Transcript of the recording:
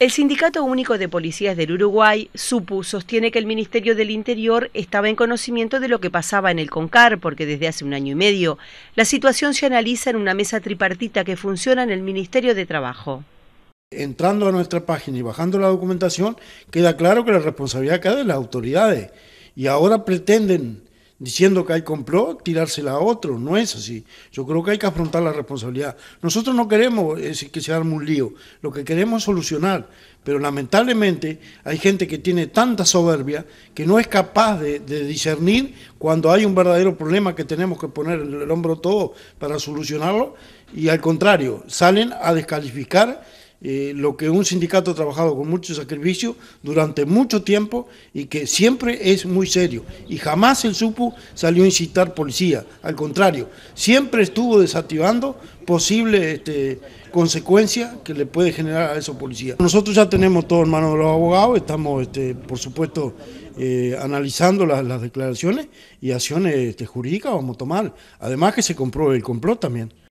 El Sindicato Único de Policías del Uruguay, SUPU, sostiene que el Ministerio del Interior estaba en conocimiento de lo que pasaba en el CONCAR, porque desde hace un año y medio la situación se analiza en una mesa tripartita que funciona en el Ministerio de Trabajo. Entrando a nuestra página y bajando la documentación, queda claro que la responsabilidad queda de las autoridades. Y ahora pretenden diciendo que hay complot, tirársela a otro. No es así. Yo creo que hay que afrontar la responsabilidad. Nosotros no queremos eh, que se arme un lío, lo que queremos es solucionar. Pero lamentablemente hay gente que tiene tanta soberbia que no es capaz de, discernir cuando hay un verdadero problema que tenemos que poner el hombro todo para solucionarlo y al contrario, salen a descalificar eh, lo que un sindicato ha trabajado con mucho sacrificio durante mucho tiempo y que siempre es muy serio. Y jamás el SUPU salió a incitar policía, al contrario, siempre estuvo desactivando posible consecuencias este, consecuencia que le puede generar a esos policías. Nosotros ya tenemos todo en manos de los abogados, estamos, este, por supuesto, eh, analizando las, declaraciones y acciones este, jurídicas vamos a tomar. Además que se compruebe el complot también.